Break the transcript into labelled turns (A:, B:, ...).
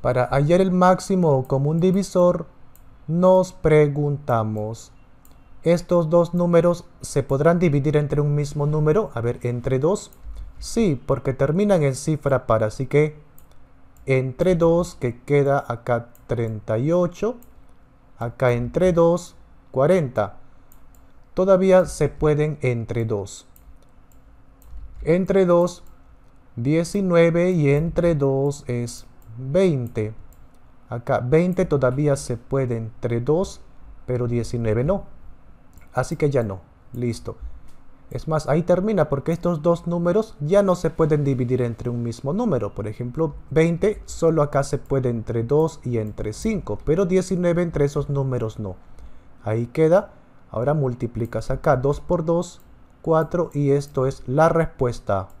A: Para hallar el máximo común divisor, nos preguntamos, ¿estos dos números se podrán dividir entre un mismo número? A ver, ¿entre dos? Sí, porque terminan en cifra par, así que entre 2, que queda acá 38, acá entre 2, 40. Todavía se pueden entre 2. Entre 2, 19 y entre 2 es 20. Acá 20 todavía se puede entre 2, pero 19 no. Así que ya no. Listo. Es más, ahí termina porque estos dos números ya no se pueden dividir entre un mismo número. Por ejemplo, 20 solo acá se puede entre 2 y entre 5, pero 19 entre esos números no. Ahí queda. Ahora multiplicas acá 2 por 2, 4 y esto es la respuesta.